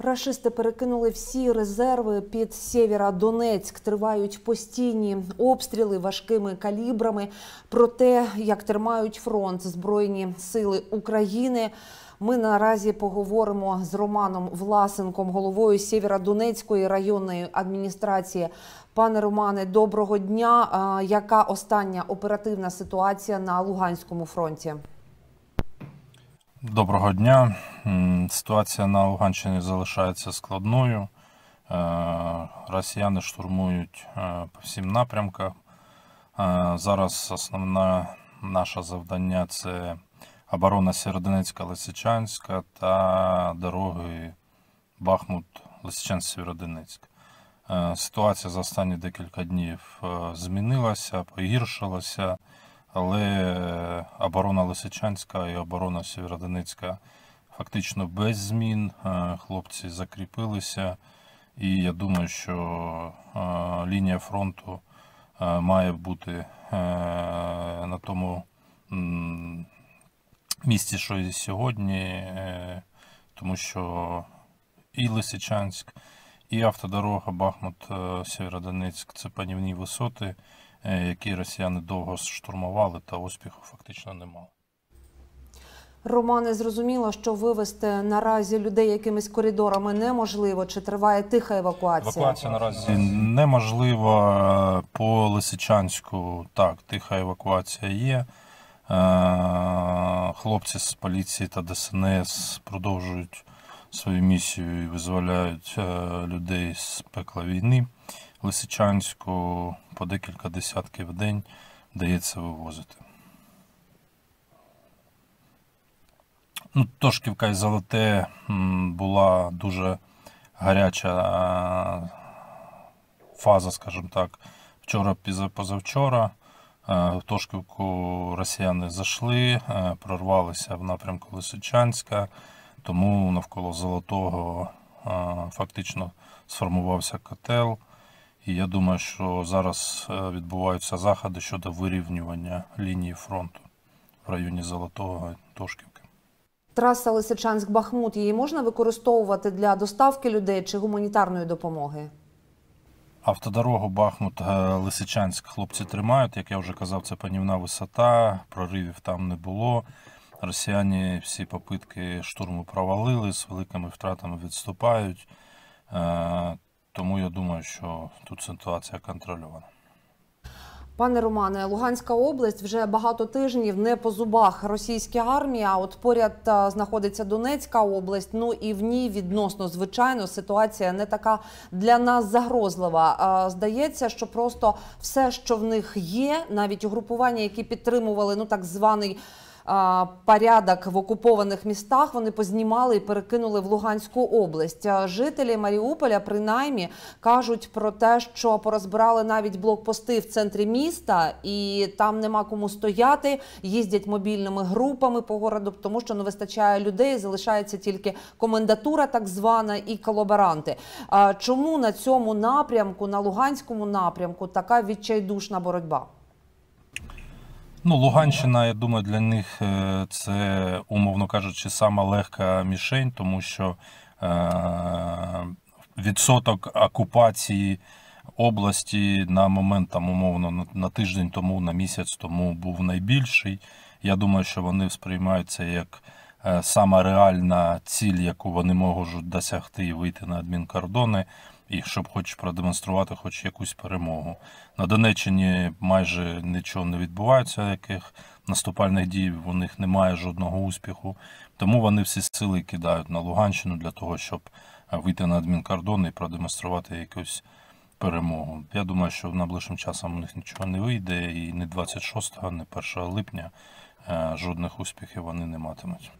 Рашисти перекинули всі резерви під Сєвєродонецьк. Тривають постійні обстріли важкими калібрами. Про те, як тримають фронт Збройні сили України. Ми наразі поговоримо з Романом Власенком, головою Сєвєродонецької районної адміністрації. Пане Романе, доброго дня. Яка остання оперативна ситуація на Луганському фронті? Доброго дня. Ситуація на Луганщині залишається складною. Е, росіяни штурмують е, по всім напрямкам. Е, зараз основне наше завдання це оборона Сєродонецька, Лисичанська та дороги Бахмут, Лисичанськ, Сєвєродонецьк. Ситуація за останні декілька днів змінилася, погіршилася але е, оборона Лисичанська і оборона Сєвєродонецька фактично без змін. Е, хлопці закріпилися, і я думаю, що е, лінія фронту має бути на тому місці, що і сьогодні, тому що і Лисичанськ. І автодорога Бахмут Сєвєродонецьк це панівні висоти, Е, який росіяни довго штурмували, та успіху фактично не мали. Романе зрозуміло, що вивезти наразі людей якимись коридорами неможливо. Чи триває тиха евакуація? Евакуація наразі неможлива по Лисичанську. Так, тиха евакуація є. Е, хлопці з поліції та ДСНС продовжують свою місію і визволяють е, людей з пекла війни. Лисичанську по декілька десятків в день вдається вивозити. Ну, Тошківка і Золоте була дуже гаряча фаза, скажімо так, вчора позавчора. Е, в Тошківку росіяни зайшли, е, прорвалися в напрямку Лисичанська, тому навколо Золотого е, фактично сформувався котел. І я думаю, що зараз е, відбуваються заходи щодо вирівнювання лінії фронту в районі Золотого Тошківки. Траса Лисичанськ-Бахмут її можна використовувати для доставки людей чи гуманітарної допомоги? Автодорогу Бахмут е, Лисичанськ хлопці тримають. Як я вже казав, це панівна висота, проривів там не було. Росіяни всі попитки штурму провалили з великими втратами відступають. Е, тому я думаю, що тут ситуація контрольована. Пане Романе, Луганська область вже багато тижнів не по зубах російській армії. а От поряд е, знаходиться Донецька область. Ну і в ній відносно звичайно ситуація не така для нас загрозлива. Е, здається, що просто все, що в них є, навіть угрупування, які підтримували ну так званий порядок в окупованих містах вони познімали і перекинули в Луганську область. Жителі Маріуполя принаймні кажуть про те, що порозбирали навіть блокпости в центрі міста, і там нема кому стояти. Їздять мобільними групами по городу, тому що не вистачає людей. Залишається тільки комендатура, так звана, і колаборанти. Чому на цьому напрямку, на Луганському напрямку, така відчайдушна боротьба? Ну, Луганщина, я думаю, для них е, це, умовно кажучи, сама легка мішень, тому що е, відсоток окупації області на момент там, умовно, на тиждень тому, на місяць тому був найбільший. Я думаю, що вони сприймають це як е, сама реальна ціль, яку вони можуть досягти і вийти на адмінкордони і щоб хоч продемонструвати хоч якусь перемогу. На Донеччині майже нічого не відбувається, яких наступальних дій у них немає жодного успіху. Тому вони всі сили кидають на Луганщину для того, щоб е, вийти на адмінкордон і продемонструвати якусь перемогу. Я думаю, що найближчим часом у них нічого не вийде, і не 26, го не 1 липня е, жодних успіхів вони не матимуть.